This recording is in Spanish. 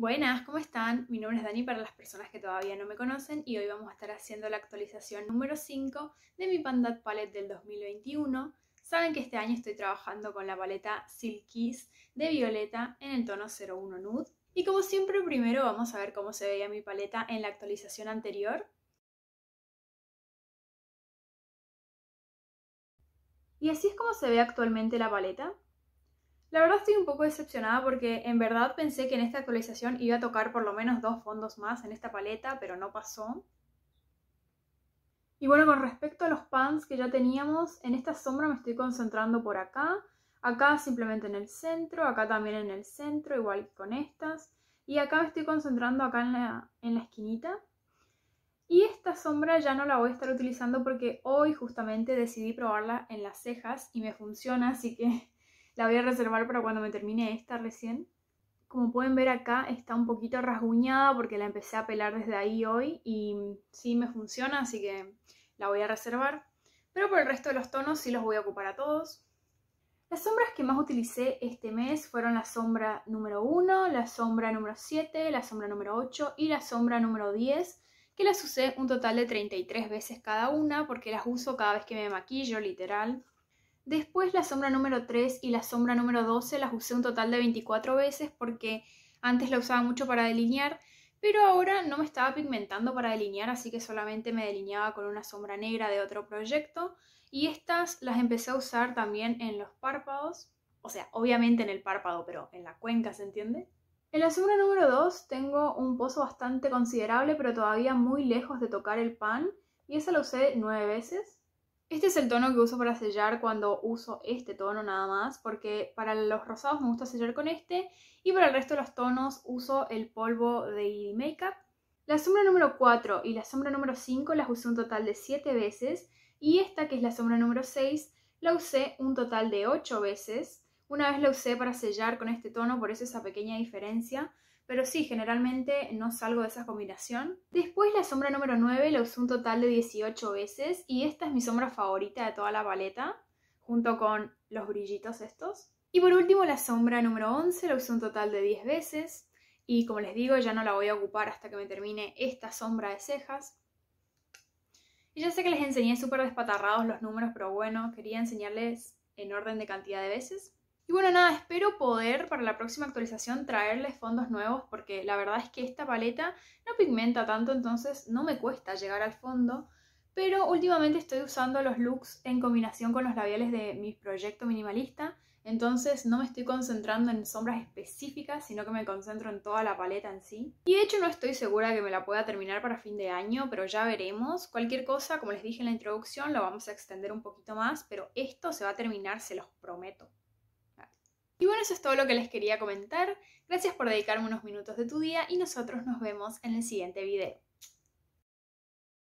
Buenas, ¿cómo están? Mi nombre es Dani para las personas que todavía no me conocen y hoy vamos a estar haciendo la actualización número 5 de mi Pandat Palette del 2021. Saben que este año estoy trabajando con la paleta Silkies de Violeta en el tono 01 Nude. Y como siempre, primero vamos a ver cómo se veía mi paleta en la actualización anterior. Y así es como se ve actualmente la paleta. La verdad estoy un poco decepcionada porque en verdad pensé que en esta actualización iba a tocar por lo menos dos fondos más en esta paleta, pero no pasó. Y bueno, con respecto a los pans que ya teníamos, en esta sombra me estoy concentrando por acá, acá simplemente en el centro, acá también en el centro, igual que con estas. Y acá me estoy concentrando acá en la, en la esquinita. Y esta sombra ya no la voy a estar utilizando porque hoy justamente decidí probarla en las cejas y me funciona, así que la voy a reservar para cuando me termine esta recién. Como pueden ver acá está un poquito rasguñada porque la empecé a pelar desde ahí hoy y sí me funciona, así que la voy a reservar. Pero por el resto de los tonos sí los voy a ocupar a todos. Las sombras que más utilicé este mes fueron la sombra número 1, la sombra número 7, la sombra número 8 y la sombra número 10, que las usé un total de 33 veces cada una porque las uso cada vez que me maquillo, literal. Después la sombra número 3 y la sombra número 12 las usé un total de 24 veces porque antes la usaba mucho para delinear, pero ahora no me estaba pigmentando para delinear, así que solamente me delineaba con una sombra negra de otro proyecto. Y estas las empecé a usar también en los párpados, o sea, obviamente en el párpado, pero en la cuenca, ¿se entiende? En la sombra número 2 tengo un pozo bastante considerable, pero todavía muy lejos de tocar el pan, y esa la usé 9 veces. Este es el tono que uso para sellar cuando uso este tono nada más, porque para los rosados me gusta sellar con este y para el resto de los tonos uso el polvo de Makeup. La sombra número 4 y la sombra número 5 las usé un total de 7 veces y esta que es la sombra número 6 la usé un total de 8 veces. Una vez la usé para sellar con este tono, por eso esa pequeña diferencia, pero sí, generalmente no salgo de esa combinación. Después la sombra número 9 la usé un total de 18 veces y esta es mi sombra favorita de toda la paleta, junto con los brillitos estos. Y por último la sombra número 11 la usé un total de 10 veces y como les digo ya no la voy a ocupar hasta que me termine esta sombra de cejas. Y ya sé que les enseñé súper despatarrados los números, pero bueno, quería enseñarles en orden de cantidad de veces. Y bueno, nada, espero poder para la próxima actualización traerles fondos nuevos porque la verdad es que esta paleta no pigmenta tanto, entonces no me cuesta llegar al fondo. Pero últimamente estoy usando los looks en combinación con los labiales de mi proyecto minimalista, entonces no me estoy concentrando en sombras específicas, sino que me concentro en toda la paleta en sí. Y de hecho no estoy segura que me la pueda terminar para fin de año, pero ya veremos. Cualquier cosa, como les dije en la introducción, lo vamos a extender un poquito más, pero esto se va a terminar, se los prometo. Y bueno, eso es todo lo que les quería comentar. Gracias por dedicarme unos minutos de tu día y nosotros nos vemos en el siguiente video.